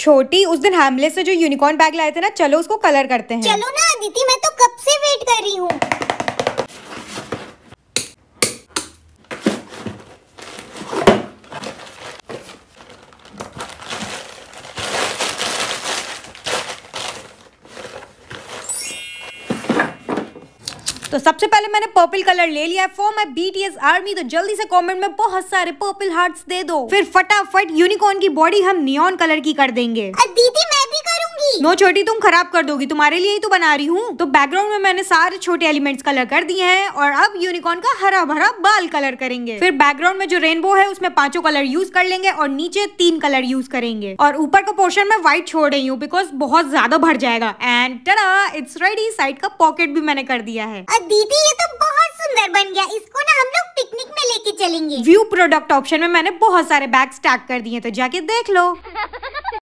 छोटी उस दिन हैमलेस से जो यूनिकॉर्न बैग लाए थे ना चलो उसको कलर करते हैं चलो ना अदिति मैं तो कब से वेट कर रही तो सबसे पहले मैंने पर्पल कलर ले लिया है फॉर माई बीटीएस आर्मी तो जल्दी से कमेंट में बहुत सारे पर्पल हार्ट्स दे दो फिर फटाफट यूनिकॉर्न की बॉडी हम नियॉन कलर की कर देंगे नो छोटी तुम खराब कर दोगी तुम्हारे लिए ही तो बना रही हूँ तो बैकग्राउंड में मैंने सारे छोटे एलिमेंट्स कलर कर दिए हैं और अब यूनिकॉर्न का हरा भरा बाल कलर करेंगे फिर बैकग्राउंड में जो रेनबो है उसमें पांचों कलर यूज कर लेंगे और नीचे तीन कलर यूज करेंगे और ऊपर का पोर्शन में व्हाइट छोड़ रही हूँ बिकॉज बहुत ज्यादा भर जाएगा एंड टना इट्स रेडी साइड का पॉकेट भी मैंने कर दिया है दीदी ये तो बहुत सुंदर बन गया इसको ना हम लोग पिकनिक में लेके चलेंगे व्यू प्रोडक्ट ऑप्शन में मैंने बहुत सारे बैग स्टैक कर दिए तो जाके देख लो